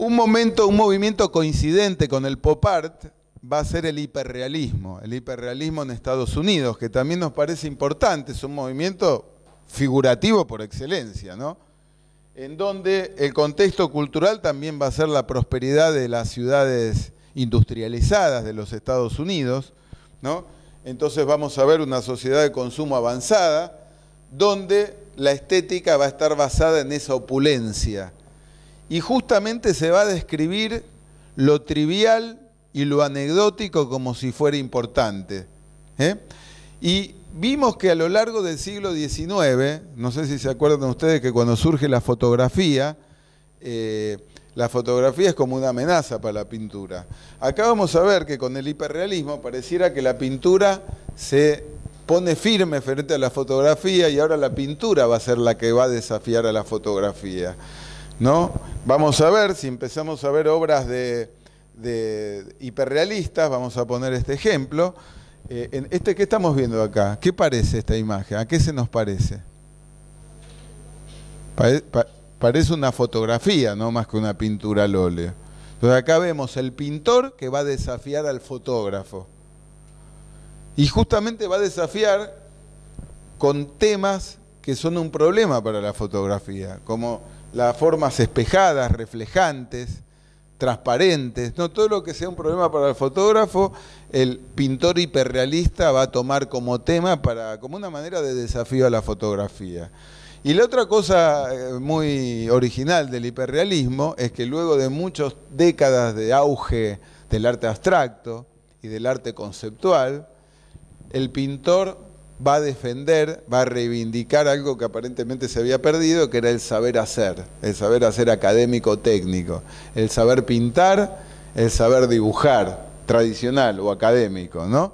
Un momento, un movimiento coincidente con el pop art va a ser el hiperrealismo, el hiperrealismo en Estados Unidos, que también nos parece importante, es un movimiento figurativo por excelencia, ¿no? En donde el contexto cultural también va a ser la prosperidad de las ciudades industrializadas de los Estados Unidos, ¿no? Entonces vamos a ver una sociedad de consumo avanzada donde la estética va a estar basada en esa opulencia, y justamente se va a describir lo trivial y lo anecdótico como si fuera importante. ¿eh? Y vimos que a lo largo del siglo XIX, no sé si se acuerdan ustedes que cuando surge la fotografía, eh, la fotografía es como una amenaza para la pintura. Acá vamos a ver que con el hiperrealismo pareciera que la pintura se pone firme frente a la fotografía y ahora la pintura va a ser la que va a desafiar a la fotografía. ¿no? Vamos a ver, si empezamos a ver obras de, hiperrealistas, vamos a poner este ejemplo. Eh, en este, ¿Qué estamos viendo acá? ¿Qué parece esta imagen? ¿A qué se nos parece? parece una fotografía, no más que una pintura al óleo. Entonces acá vemos el pintor que va a desafiar al fotógrafo. Y justamente va a desafiar con temas que son un problema para la fotografía, como las formas espejadas, reflejantes, transparentes, no todo lo que sea un problema para el fotógrafo, el pintor hiperrealista va a tomar como tema para como una manera de desafío a la fotografía. Y la otra cosa eh, muy original del hiperrealismo es que luego de muchas décadas de auge del arte abstracto y del arte conceptual, el pintor va a defender, va a reivindicar algo que aparentemente se había perdido, que era el saber hacer, el saber hacer académico-técnico, el saber pintar, el saber dibujar, tradicional o académico, ¿no?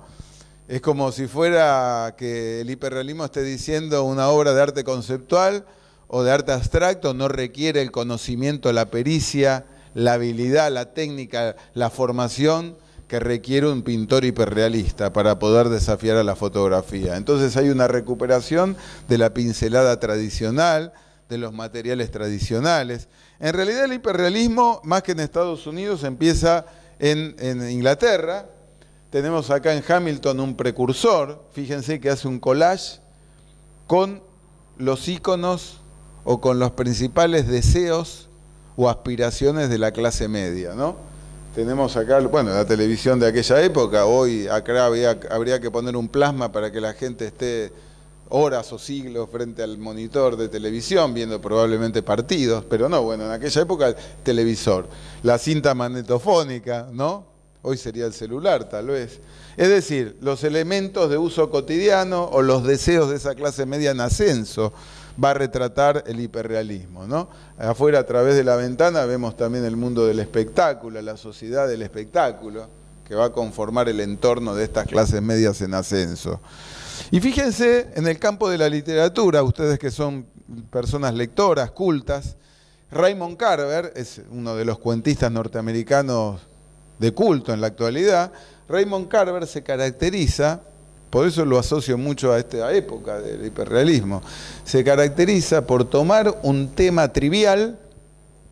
Es como si fuera que el hiperrealismo esté diciendo una obra de arte conceptual o de arte abstracto no requiere el conocimiento, la pericia, la habilidad, la técnica, la formación que requiere un pintor hiperrealista para poder desafiar a la fotografía. Entonces hay una recuperación de la pincelada tradicional, de los materiales tradicionales. En realidad el hiperrealismo, más que en Estados Unidos, empieza en, Inglaterra. Tenemos acá en Hamilton un precursor, fíjense que hace un collage con los íconos o con los principales deseos o aspiraciones de la clase media, ¿no? Tenemos acá, bueno, la televisión de aquella época, hoy acá habría que poner un plasma para que la gente esté horas o siglos frente al monitor de televisión, viendo probablemente partidos, pero no, bueno, en aquella época el televisor, la cinta magnetofónica, ¿no? Hoy sería el celular, tal vez. Es decir, los elementos de uso cotidiano o los deseos de esa clase media en ascenso va a retratar el hiperrealismo. ¿no? Afuera, a través de la ventana, vemos también el mundo del espectáculo, la sociedad del espectáculo, que va a conformar el entorno de estas clases medias en ascenso. Y fíjense, en el campo de la literatura, ustedes que son personas lectoras, cultas, Raymond Carver es uno de los cuentistas norteamericanos de culto en la actualidad. Raymond Carver se caracteriza por eso lo asocio mucho a esta época del hiperrealismo, se caracteriza por tomar un tema trivial,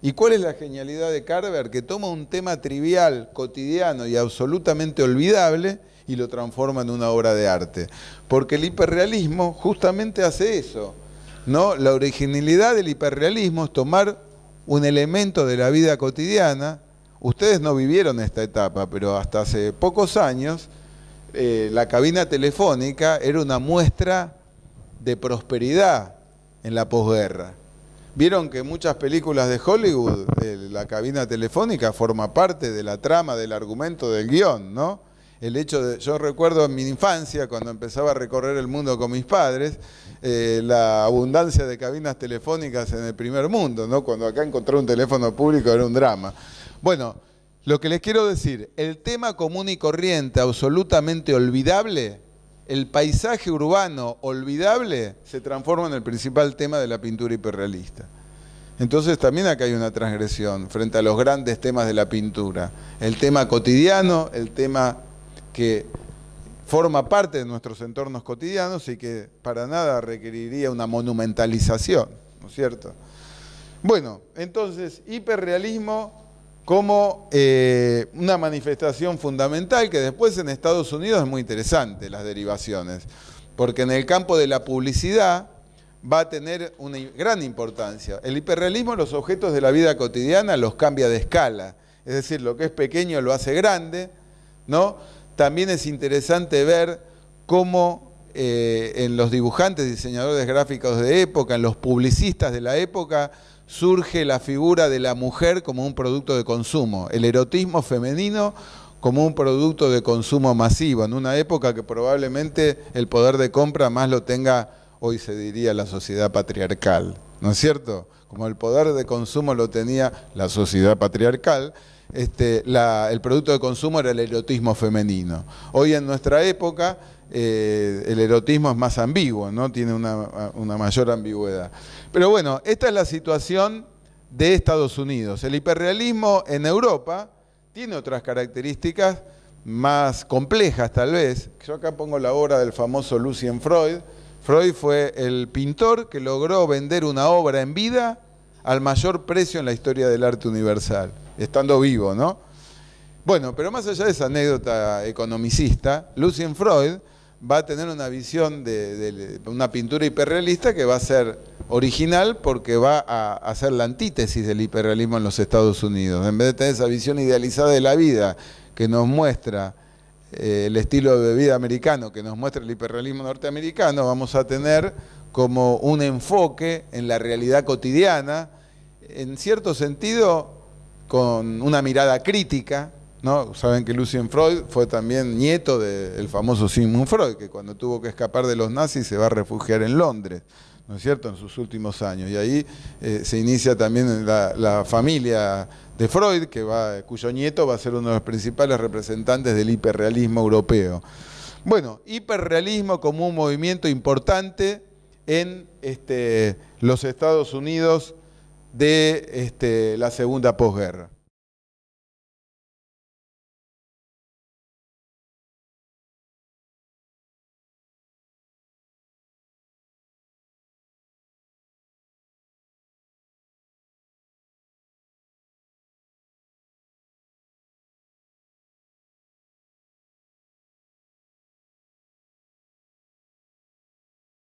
¿Y cuál es la genialidad de Carver? Que toma un tema trivial, cotidiano y absolutamente olvidable y lo transforma en una obra de arte. Porque el hiperrealismo justamente hace eso. ¿no? La originalidad del hiperrealismo es tomar un elemento de la vida cotidiana. Ustedes no vivieron esta etapa, pero hasta hace pocos años eh, la cabina telefónica era una muestra de prosperidad en la posguerra. Vieron que muchas películas de Hollywood eh, la cabina telefónica forma parte de la trama, del argumento, del guión, ¿no? El hecho de, yo recuerdo en mi infancia, cuando empezaba a recorrer el mundo con mis padres, eh, la abundancia de cabinas telefónicas en el primer mundo, ¿no? Cuando acá encontré un teléfono público era un drama. Bueno, lo que les quiero decir, el tema común y corriente absolutamente olvidable, el paisaje urbano olvidable, se transforma en el principal tema de la pintura hiperrealista. Entonces también acá hay una transgresión frente a los grandes temas de la pintura. El tema cotidiano, el tema que forma parte de nuestros entornos cotidianos y que para nada requeriría una monumentalización, ¿no es cierto? Bueno, entonces, hiperrealismo como eh, una manifestación fundamental que después en Estados Unidos es muy interesante, las derivaciones, porque en el campo de la publicidad va a tener una gran importancia. El hiperrealismo, los objetos de la vida cotidiana los cambia de escala, es decir, lo que es pequeño lo hace grande, ¿no? También es interesante ver cómo eh, en los dibujantes, diseñadores gráficos de época, en los publicistas de la época, surge la figura de la mujer como un producto de consumo, el erotismo femenino como un producto de consumo masivo, en una época que probablemente el poder de compra más lo tenga, hoy se diría, la sociedad patriarcal, ¿no es cierto? Como el poder de consumo lo tenía la sociedad patriarcal, este, el producto de consumo era el erotismo femenino. Hoy en nuestra época eh, el erotismo es más ambiguo, ¿no? Tiene una, mayor ambigüedad. Pero bueno, esta es la situación de Estados Unidos. El hiperrealismo en Europa tiene otras características más complejas tal vez. Yo acá pongo la obra del famoso Lucien Freud. Freud fue el pintor que logró vender una obra en vida al mayor precio en la historia del arte universal, estando vivo, ¿no? Bueno, pero más allá de esa anécdota economicista, Lucien Freud va a tener una visión de, una pintura hiperrealista que va a ser original porque va a hacer la antítesis del hiperrealismo en los Estados Unidos. En vez de tener esa visión idealizada de la vida que nos muestra eh, el estilo de vida americano, que nos muestra el hiperrealismo norteamericano, vamos a tener como un enfoque en la realidad cotidiana, en cierto sentido con una mirada crítica, Saben que Lucien Freud fue también nieto del famoso Sigmund Freud, que cuando tuvo que escapar de los nazis se va a refugiar en Londres. ¿no es cierto?, en sus últimos años. Y ahí eh, se inicia también la, familia de Freud, que va, cuyo nieto va a ser uno de los principales representantes del hiperrealismo europeo. Bueno, hiperrealismo como un movimiento importante en este, los Estados Unidos de este, la segunda posguerra.